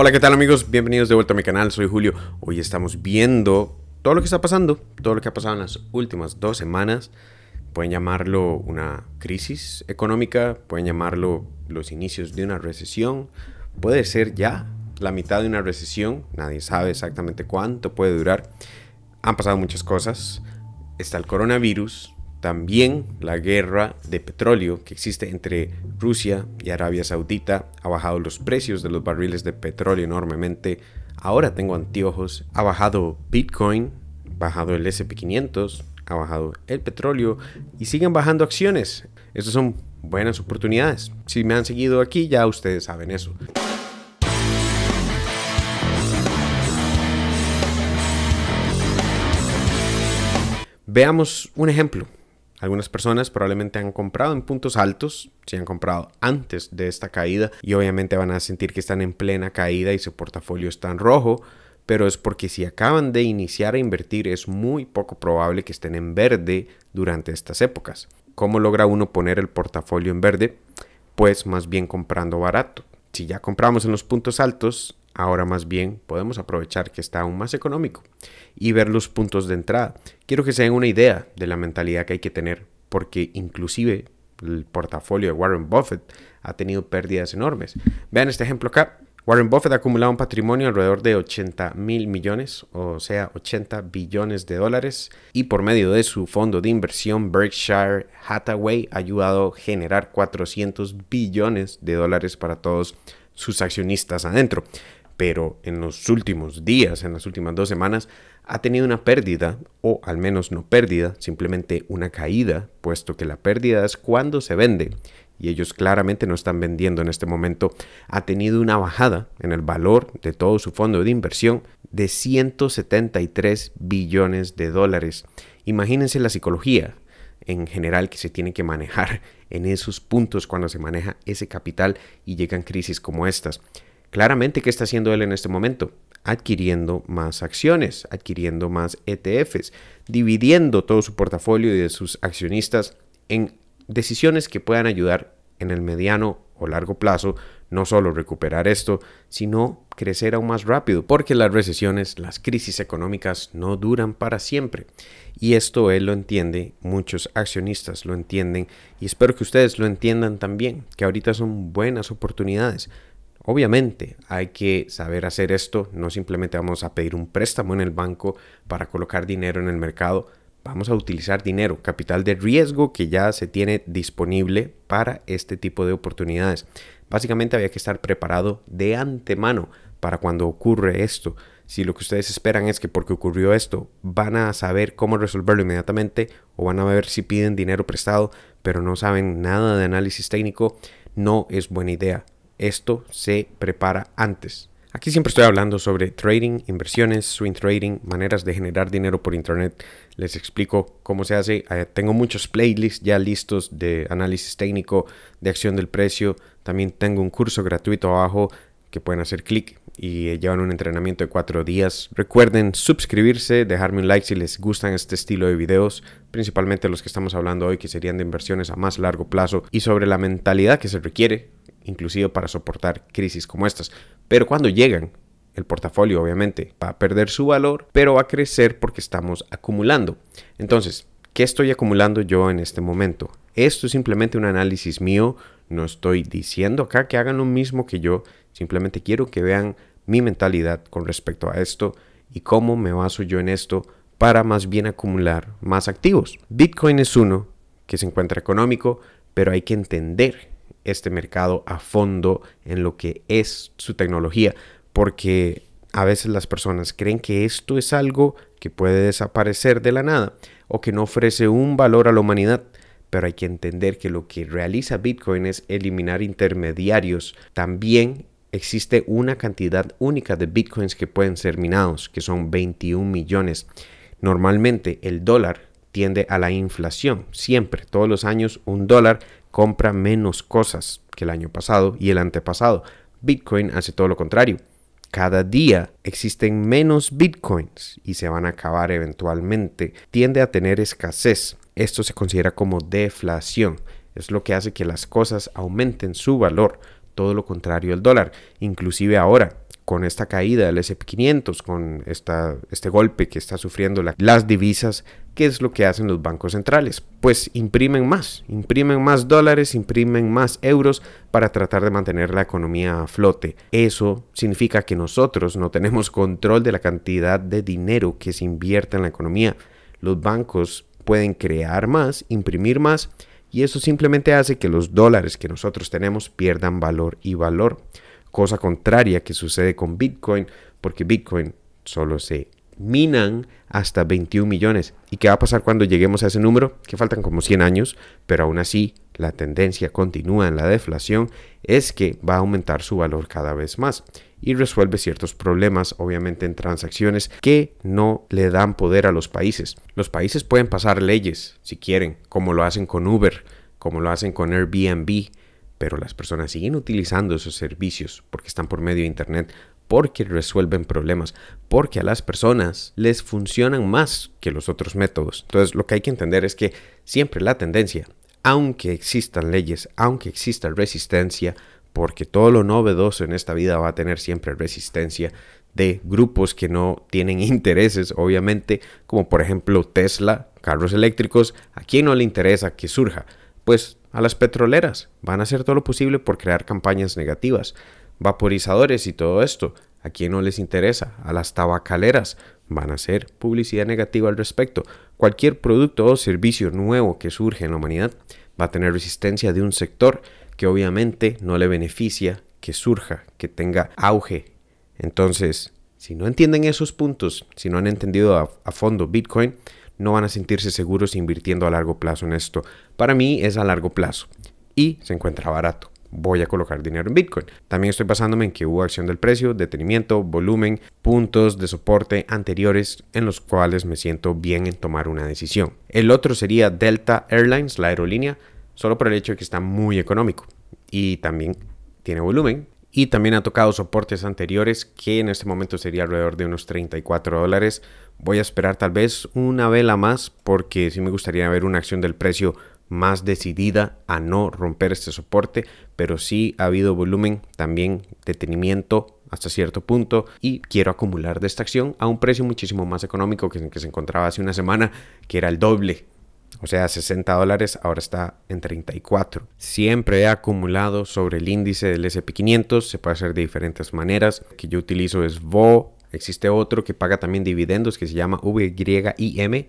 Hola, ¿qué tal amigos? Bienvenidos de vuelta a mi canal, soy Julio. Hoy estamos viendo todo lo que está pasando, todo lo que ha pasado en las últimas dos semanas. Pueden llamarlo una crisis económica, pueden llamarlo los inicios de una recesión, puede ser ya la mitad de una recesión, nadie sabe exactamente cuánto puede durar. Han pasado muchas cosas, está el coronavirus, también la guerra de petróleo que existe entre Rusia y Arabia Saudita ha bajado los precios de los barriles de petróleo enormemente. Ahora tengo anteojos. Ha bajado Bitcoin, bajado el SP500, ha bajado el petróleo y siguen bajando acciones. Estas son buenas oportunidades. Si me han seguido aquí ya ustedes saben eso. Veamos un ejemplo. Algunas personas probablemente han comprado en puntos altos, si han comprado antes de esta caída y obviamente van a sentir que están en plena caída y su portafolio está en rojo, pero es porque si acaban de iniciar a invertir es muy poco probable que estén en verde durante estas épocas. ¿Cómo logra uno poner el portafolio en verde? Pues más bien comprando barato. Si ya compramos en los puntos altos Ahora más bien podemos aprovechar que está aún más económico y ver los puntos de entrada. Quiero que se den una idea de la mentalidad que hay que tener porque inclusive el portafolio de Warren Buffett ha tenido pérdidas enormes. Vean este ejemplo acá. Warren Buffett ha acumulado un patrimonio alrededor de 80 mil millones, o sea, 80 billones de dólares, y por medio de su fondo de inversión Berkshire Hathaway ha ayudado a generar 400 billones de dólares para todos sus accionistas adentro pero en los últimos días, en las últimas dos semanas, ha tenido una pérdida, o al menos no pérdida, simplemente una caída, puesto que la pérdida es cuando se vende, y ellos claramente no están vendiendo en este momento, ha tenido una bajada en el valor de todo su fondo de inversión de 173 billones de dólares. Imagínense la psicología en general que se tiene que manejar en esos puntos cuando se maneja ese capital y llegan crisis como estas. Claramente, ¿qué está haciendo él en este momento? Adquiriendo más acciones, adquiriendo más ETFs, dividiendo todo su portafolio y de sus accionistas en decisiones que puedan ayudar en el mediano o largo plazo, no solo recuperar esto, sino crecer aún más rápido, porque las recesiones, las crisis económicas no duran para siempre. Y esto él lo entiende, muchos accionistas lo entienden, y espero que ustedes lo entiendan también, que ahorita son buenas oportunidades Obviamente hay que saber hacer esto, no simplemente vamos a pedir un préstamo en el banco para colocar dinero en el mercado, vamos a utilizar dinero, capital de riesgo que ya se tiene disponible para este tipo de oportunidades. Básicamente había que estar preparado de antemano para cuando ocurre esto. Si lo que ustedes esperan es que porque ocurrió esto van a saber cómo resolverlo inmediatamente o van a ver si piden dinero prestado pero no saben nada de análisis técnico, no es buena idea esto se prepara antes. Aquí siempre estoy hablando sobre trading, inversiones, swing trading, maneras de generar dinero por internet. Les explico cómo se hace. Eh, tengo muchos playlists ya listos de análisis técnico, de acción del precio. También tengo un curso gratuito abajo que pueden hacer clic y eh, llevan un entrenamiento de cuatro días. Recuerden suscribirse, dejarme un like si les gustan este estilo de videos, principalmente los que estamos hablando hoy que serían de inversiones a más largo plazo y sobre la mentalidad que se requiere inclusive para soportar crisis como estas. Pero cuando llegan, el portafolio obviamente va a perder su valor, pero va a crecer porque estamos acumulando. Entonces, ¿qué estoy acumulando yo en este momento? Esto es simplemente un análisis mío, no estoy diciendo acá que hagan lo mismo que yo, simplemente quiero que vean mi mentalidad con respecto a esto y cómo me baso yo en esto para más bien acumular más activos. Bitcoin es uno que se encuentra económico, pero hay que entender este mercado a fondo en lo que es su tecnología, porque a veces las personas creen que esto es algo que puede desaparecer de la nada o que no ofrece un valor a la humanidad, pero hay que entender que lo que realiza Bitcoin es eliminar intermediarios. También existe una cantidad única de Bitcoins que pueden ser minados, que son 21 millones. Normalmente el dólar tiende a la inflación. Siempre, todos los años, un dólar compra menos cosas que el año pasado y el antepasado. Bitcoin hace todo lo contrario. Cada día existen menos bitcoins y se van a acabar eventualmente. Tiende a tener escasez. Esto se considera como deflación. Es lo que hace que las cosas aumenten su valor. Todo lo contrario al dólar. Inclusive ahora, con esta caída del SP500, con este golpe que está sufriendo las divisas, ¿qué es lo que hacen los bancos centrales? Pues imprimen más, imprimen más dólares, imprimen más euros para tratar de mantener la economía a flote. Eso significa que nosotros no tenemos control de la cantidad de dinero que se invierte en la economía. Los bancos pueden crear más, imprimir más, y eso simplemente hace que los dólares que nosotros tenemos pierdan valor y valor cosa contraria que sucede con Bitcoin, porque Bitcoin solo se minan hasta 21 millones. ¿Y qué va a pasar cuando lleguemos a ese número? Que faltan como 100 años, pero aún así la tendencia continúa en la deflación, es que va a aumentar su valor cada vez más y resuelve ciertos problemas, obviamente en transacciones que no le dan poder a los países. Los países pueden pasar leyes, si quieren, como lo hacen con Uber, como lo hacen con Airbnb, pero las personas siguen utilizando esos servicios porque están por medio de Internet, porque resuelven problemas, porque a las personas les funcionan más que los otros métodos. Entonces lo que hay que entender es que siempre la tendencia, aunque existan leyes, aunque exista resistencia, porque todo lo novedoso en esta vida va a tener siempre resistencia de grupos que no tienen intereses, obviamente, como por ejemplo Tesla, carros eléctricos, ¿a quién no le interesa que surja? Pues a las petroleras. Van a hacer todo lo posible por crear campañas negativas. Vaporizadores y todo esto. ¿A quién no les interesa? A las tabacaleras. Van a hacer publicidad negativa al respecto. Cualquier producto o servicio nuevo que surge en la humanidad va a tener resistencia de un sector que obviamente no le beneficia que surja, que tenga auge. Entonces, si no entienden esos puntos, si no han entendido a, a fondo Bitcoin, no van a sentirse seguros invirtiendo a largo plazo en esto. Para mí es a largo plazo y se encuentra barato. Voy a colocar dinero en Bitcoin. También estoy basándome en que hubo acción del precio, detenimiento, volumen, puntos de soporte anteriores en los cuales me siento bien en tomar una decisión. El otro sería Delta Airlines, la aerolínea, solo por el hecho de que está muy económico y también tiene volumen y también ha tocado soportes anteriores que en este momento sería alrededor de unos 34 dólares Voy a esperar tal vez una vela más porque sí me gustaría ver una acción del precio más decidida a no romper este soporte, pero sí ha habido volumen, también detenimiento hasta cierto punto y quiero acumular de esta acción a un precio muchísimo más económico que en que se encontraba hace una semana, que era el doble. O sea, 60 dólares ahora está en 34. Siempre he acumulado sobre el índice del SP500, se puede hacer de diferentes maneras. que yo utilizo es VO, Existe otro que paga también dividendos que se llama VYIM.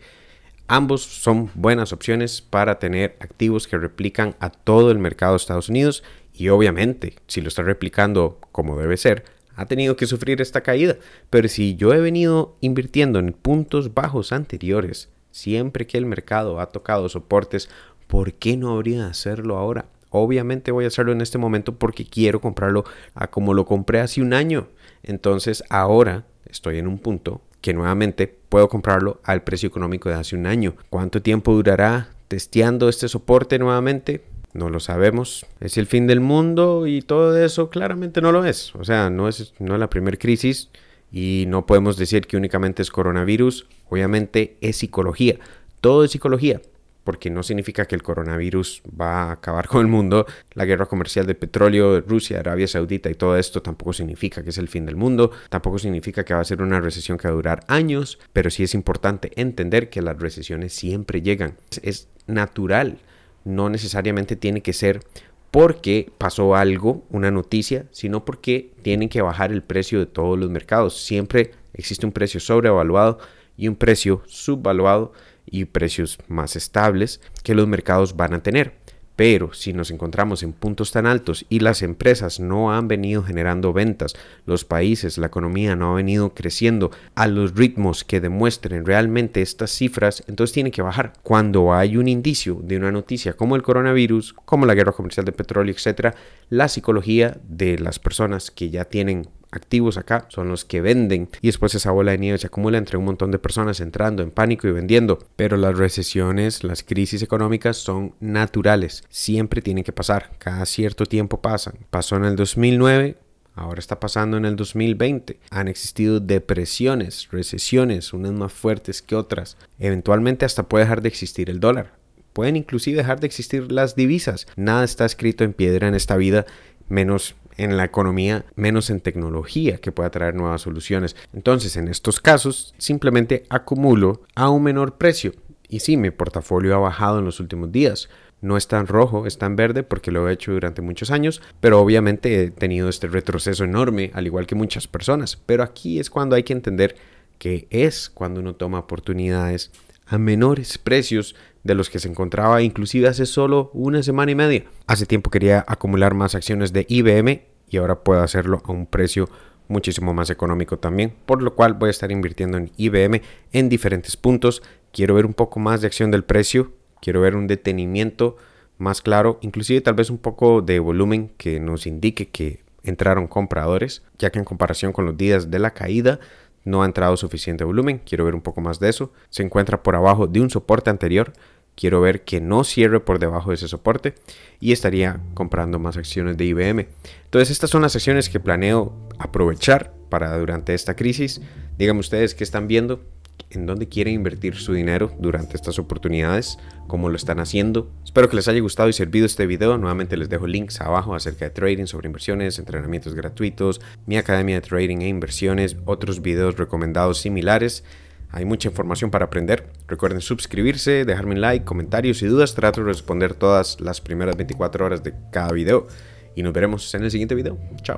Ambos son buenas opciones para tener activos que replican a todo el mercado de Estados Unidos y obviamente, si lo está replicando como debe ser, ha tenido que sufrir esta caída. Pero si yo he venido invirtiendo en puntos bajos anteriores, siempre que el mercado ha tocado soportes, ¿por qué no habría de hacerlo ahora? Obviamente voy a hacerlo en este momento porque quiero comprarlo a como lo compré hace un año. Entonces ahora estoy en un punto que nuevamente puedo comprarlo al precio económico de hace un año. ¿Cuánto tiempo durará testeando este soporte nuevamente? No lo sabemos. ¿Es el fin del mundo y todo eso? Claramente no lo es. O sea, no es, no es la primera crisis y no podemos decir que únicamente es coronavirus. Obviamente es psicología. Todo es psicología porque no significa que el coronavirus va a acabar con el mundo. La guerra comercial de petróleo Rusia, Arabia Saudita y todo esto tampoco significa que es el fin del mundo, tampoco significa que va a ser una recesión que va a durar años, pero sí es importante entender que las recesiones siempre llegan. Es natural, no necesariamente tiene que ser porque pasó algo, una noticia, sino porque tienen que bajar el precio de todos los mercados. Siempre existe un precio sobrevaluado y un precio subvaluado y precios más estables que los mercados van a tener. Pero si nos encontramos en puntos tan altos y las empresas no han venido generando ventas, los países, la economía no ha venido creciendo a los ritmos que demuestren realmente estas cifras, entonces tiene que bajar. Cuando hay un indicio de una noticia como el coronavirus, como la guerra comercial de petróleo, etc., la psicología de las personas que ya tienen activos acá son los que venden y después esa bola de nieve se acumula entre un montón de personas entrando en pánico y vendiendo. Pero las recesiones, las crisis económicas son naturales, siempre tienen que pasar, cada cierto tiempo pasan. Pasó en el 2009, Ahora está pasando en el 2020. Han existido depresiones, recesiones, unas más fuertes que otras. Eventualmente hasta puede dejar de existir el dólar. Pueden inclusive dejar de existir las divisas. Nada está escrito en piedra en esta vida, menos en la economía, menos en tecnología que pueda traer nuevas soluciones. Entonces, en estos casos, simplemente acumulo a un menor precio. Y sí, mi portafolio ha bajado en los últimos días. No es tan rojo, es tan verde porque lo he hecho durante muchos años, pero obviamente he tenido este retroceso enorme, al igual que muchas personas. Pero aquí es cuando hay que entender que es cuando uno toma oportunidades a menores precios de los que se encontraba inclusive hace solo una semana y media. Hace tiempo quería acumular más acciones de IBM y ahora puedo hacerlo a un precio muchísimo más económico también, por lo cual voy a estar invirtiendo en IBM en diferentes puntos. Quiero ver un poco más de acción del precio, quiero ver un detenimiento más claro, inclusive tal vez un poco de volumen que nos indique que entraron compradores, ya que en comparación con los días de la caída no ha entrado suficiente volumen, quiero ver un poco más de eso. Se encuentra por abajo de un soporte anterior, quiero ver que no cierre por debajo de ese soporte y estaría comprando más acciones de IBM. Entonces estas son las acciones que planeo aprovechar para durante esta crisis. Díganme ustedes qué están viendo, en dónde quieren invertir su dinero durante estas oportunidades, cómo lo están haciendo. Espero que les haya gustado y servido este video. Nuevamente les dejo links abajo acerca de trading, sobre inversiones, entrenamientos gratuitos, mi academia de trading e inversiones, otros videos recomendados similares. Hay mucha información para aprender. Recuerden suscribirse, dejarme un like, comentarios y dudas. Trato de responder todas las primeras 24 horas de cada video. Y nos veremos en el siguiente video. Chao.